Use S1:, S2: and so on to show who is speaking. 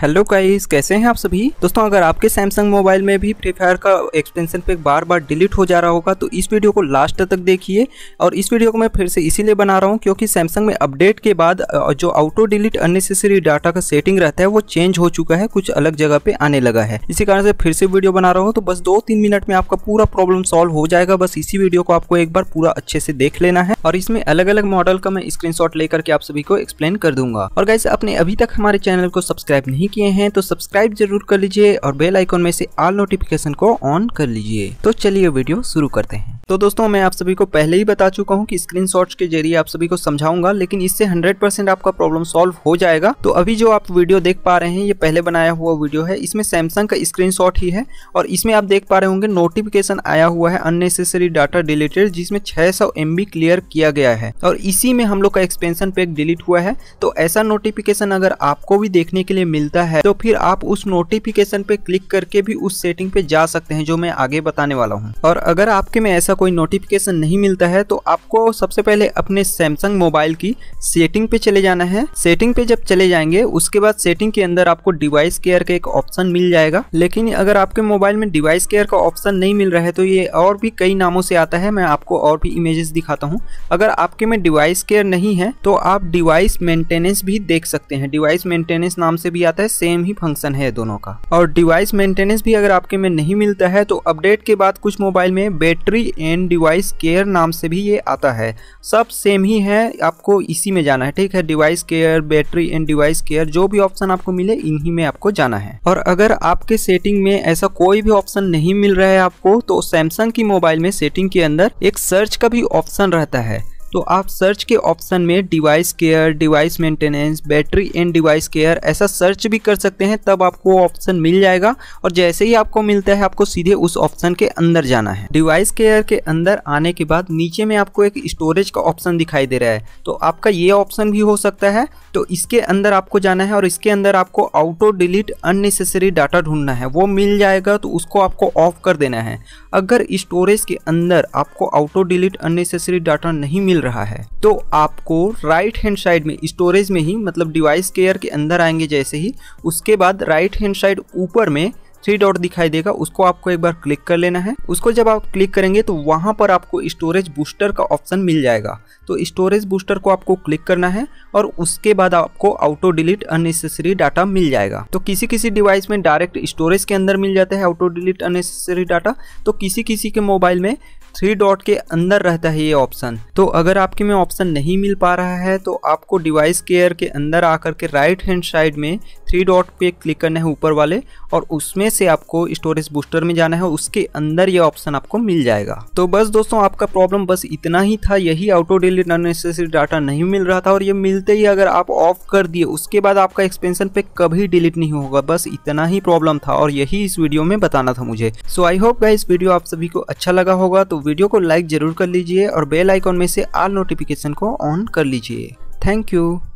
S1: hello guys कैसे हैं आप सभी दोस्तों अगर आपके सैमसंग मोबाइल में भी फ्री फायर का एक्सटेंशन पैक बार बार डिलीट हो जा रहा होगा तो इस वीडियो को लास्ट तक देखिए और इस वीडियो को मैं फिर से इसीलिए बना रहा हूं क्योंकि सैमसंग में अपडेट के बाद जो ऑटो डिलीट अननेसेसरी डाटा का सेटिंग रहता है वो चेंज हो चुका है कुछ अलग जगह पे आने लगा है इसी कारण से फिर से वीडियो बना रहा हूँ तो बस दो तीन मिनट में आपका पूरा प्रॉब्लम सॉल्व हो जाएगा बस इसी वीडियो को आपको एक बार पूरा अच्छे से देख लेना है और इसमें अलग अलग मॉडल का मैं स्क्रीन लेकर के आप सभी को एक्सप्लेन कर दूंगा और गाइस आपने अभी तक हमारे चैनल को सब्सक्राइब नहीं नहीं किए हैं तो सब्सक्राइब जरूर कर लीजिए और बेल आइकॉन में से ऑल नोटिफिकेशन को ऑन कर लीजिए तो चलिए वीडियो शुरू करते हैं तो दोस्तों मैं आप सभी को पहले ही बता चुका हूँ कि स्क्रीनशॉट्स के जरिए आप सभी को समझाऊंगा लेकिन इससे 100% आपका प्रॉब्लम सॉल्व हो जाएगा तो अभी जो आप वीडियो देख पा रहे हैं ये पहले बनाया हुआ वीडियो है इसमें सैमसंग का स्क्रीनशॉट ही है और इसमें आप देख पा रहे होंगे नोटिफिकेशन आया हुआ है अननेसेसरी डाटा डिलीटेड जिसमें छह सौ क्लियर किया गया है और इसी में हम लोग का एक्सपेंशन पैक डिलीट हुआ है तो ऐसा नोटिफिकेशन अगर आपको भी देखने के लिए मिलता है तो फिर आप उस नोटिफिकेशन पे क्लिक करके भी उस सेटिंग पे जा सकते हैं जो मैं आगे बताने वाला हूँ और अगर आपके में ऐसा का कोई नोटिफिकेशन नहीं मिलता है तो आपको सबसे पहले अपने सैमसंग मोबाइल की सेटिंग पे चले जाना है सेटिंग पे जब चले जाएंगे उसके बाद सेटिंग के अंदर आपको डिवाइस केयर का के एक ऑप्शन मिल जाएगा लेकिन अगर आपके मोबाइल में डिवाइस केयर का ऑप्शन नहीं मिल रहा है तो ये और भी कई नामों से आता है मैं आपको और भी इमेजेस दिखाता हूँ अगर आपके में डिवाइस केयर नहीं है तो आप डिवाइस मेंटेनेंस भी देख सकते हैं डिवाइस मेंटेनेंस नाम से भी आता है सेम ही फंक्शन है दोनों का और डिवाइस मेंटेनेंस भी अगर आपके में नहीं मिलता है तो अपडेट के बाद कुछ मोबाइल में बैटरी एंड डिवाइस केयर नाम से भी ये आता है सब सेम ही है आपको इसी में जाना है ठीक है device care battery and device care जो भी ऑप्शन आपको मिले इन्हीं में आपको जाना है और अगर आपके सेटिंग में ऐसा कोई भी ऑप्शन नहीं मिल रहा है आपको तो सैमसंग की मोबाइल में सेटिंग के अंदर एक सर्च का भी ऑप्शन रहता है तो आप सर्च के ऑप्शन में device care device maintenance battery and device care ऐसा सर्च भी कर सकते हैं तब आपको ऑप्शन मिल जाएगा और जैसे ही आपको मिलता है आपको सीधे उस ऑप्शन के अंदर जाना है डिवाइस केयर के अंदर आने के बाद नीचे में आपको एक स्टोरेज का ऑप्शन दिखाई दे रहा है तो आपका ये ऑप्शन भी हो सकता है तो इसके अंदर आपको जाना है और इसके अंदर आपको आउटो डिलीट अननेसेसरी डाटा ढूंढना है वो मिल जाएगा तो उसको आपको ऑफ कर देना है अगर स्टोरेज के अंदर आपको आउटो डिलीट अननेसेसरी डाटा नहीं मिल मिल रहा है तो आपको राइट हैंड साइड में स्टोरेज में ही मतलब डिवाइस केयर के अंदर आएंगे जैसे ही उसके बाद राइट हैंड साइड ऊपर में थ्री डॉट दिखाई देगा उसको आपको एक बार क्लिक कर लेना है उसको जब आप क्लिक करेंगे तो वहाँ पर आपको स्टोरेज बूस्टर का ऑप्शन मिल जाएगा तो स्टोरेज बूस्टर को आपको क्लिक करना है और उसके बाद आपको ऑटो डिलीट अननेसेसरी डाटा मिल जाएगा तो किसी किसी डिवाइस में डायरेक्ट स्टोरेज के अंदर मिल जाता है ऑटो डिलीट अननेसेसरी डाटा तो किसी किसी के मोबाइल में थ्री डॉट के अंदर रहता है ये ऑप्शन तो अगर आपके में ऑप्शन नहीं मिल पा रहा है तो आपको डिवाइस केयर के अंदर आकर के राइट हैंड साइड में थ्री डॉट पे क्लिक करना है ऊपर वाले और उसमें से आपको स्टोरेज बूस्टर में जाना है उसके अंदर ये ऑप्शन आपको मिल जाएगा तो बस दोस्तों आपका प्रॉब्लम बस इतना ही था यही ऑटो डिलीट अननेसेसरी डाटा नहीं मिल रहा था और ये मिलते ही अगर आप ऑफ कर दिए उसके बाद आपका एक्सपेंशन पे कभी डिलीट नहीं होगा बस इतना ही प्रॉब्लम था और यही इस वीडियो में बताना था मुझे so I hope guys video आप सभी को अच्छा लगा होगा तो वीडियो को लाइक ज़रूर कर लीजिए और बेल आइकॉन में से आल नोटिफिकेशन को ऑन कर लीजिए थैंक यू